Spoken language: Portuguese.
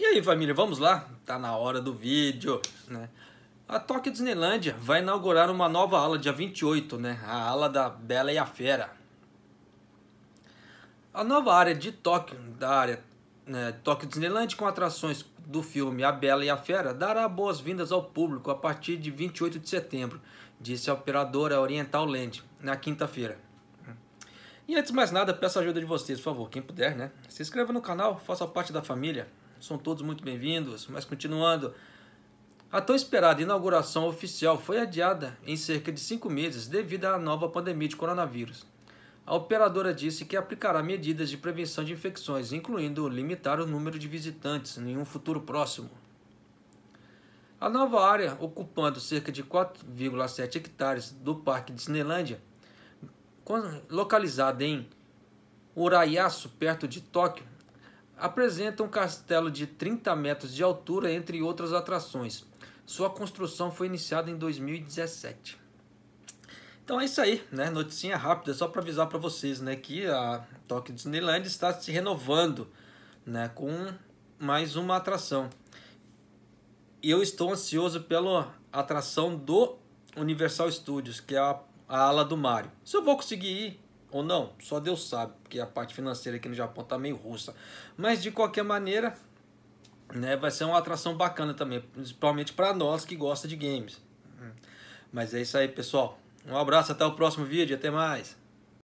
E aí família, vamos lá? Tá na hora do vídeo, né? A Tóquio Disneylandia vai inaugurar uma nova ala dia 28, né? A ala da Bela e a Fera. A nova área de Tóquio, da área né, Tóquio Disneyland, com atrações do filme A Bela e a Fera, dará boas-vindas ao público a partir de 28 de setembro, disse a operadora Oriental Land, na quinta-feira. E antes de mais nada, peço a ajuda de vocês, por favor, quem puder, né? Se inscreva no canal, faça parte da família são todos muito bem-vindos. Mas continuando, a tão esperada inauguração oficial foi adiada em cerca de cinco meses devido à nova pandemia de coronavírus. A operadora disse que aplicará medidas de prevenção de infecções, incluindo limitar o número de visitantes em um futuro próximo. A nova área, ocupando cerca de 4,7 hectares do Parque Disneylândia, localizada em Uraiaço, perto de Tóquio, apresenta um castelo de 30 metros de altura, entre outras atrações. Sua construção foi iniciada em 2017. Então é isso aí, né? Noticinha rápida, só para avisar para vocês, né, que a Tokyo Disneyland está se renovando, né, com mais uma atração. E eu estou ansioso pela atração do Universal Studios, que é a, a ala do Mario. Se eu vou conseguir ir, ou não, só Deus sabe, porque a parte financeira aqui no Japão tá meio russa. Mas de qualquer maneira, né, vai ser uma atração bacana também, principalmente para nós que gosta de games. Hum. Mas é isso aí, pessoal. Um abraço, até o próximo vídeo, até mais.